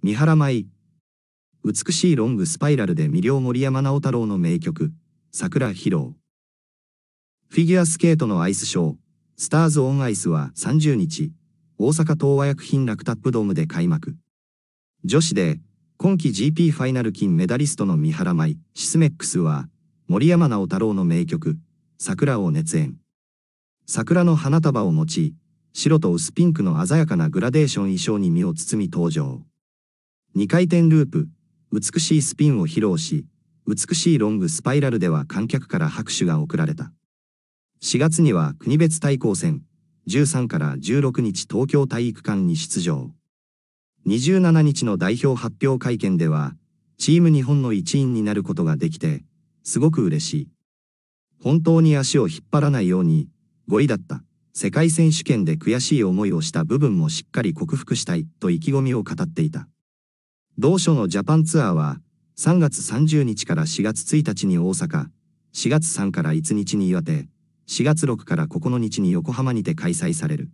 三原舞。美しいロングスパイラルで魅了森山直太郎の名曲、桜披露。フィギュアスケートのアイスショー、スターズオンアイスは30日、大阪東和薬品ラクタップドームで開幕。女子で、今季 GP ファイナル金メダリストの三原舞、シスメックスは、森山直太郎の名曲、桜を熱演。桜の花束を持ち、白と薄ピンクの鮮やかなグラデーション衣装に身を包み登場。2回転ループ、美しいスピンを披露し、美しいロングスパイラルでは観客から拍手が送られた。4月には国別対抗戦、13から16日東京体育館に出場。27日の代表発表会見では、チーム日本の一員になることができて、すごく嬉しい。本当に足を引っ張らないように、5位だった。世界選手権で悔しい思いをした部分もしっかり克服したいと意気込みを語っていた。同書のジャパンツアーは、3月30日から4月1日に大阪、4月3から1日に岩手、4月6から9日に横浜にて開催される。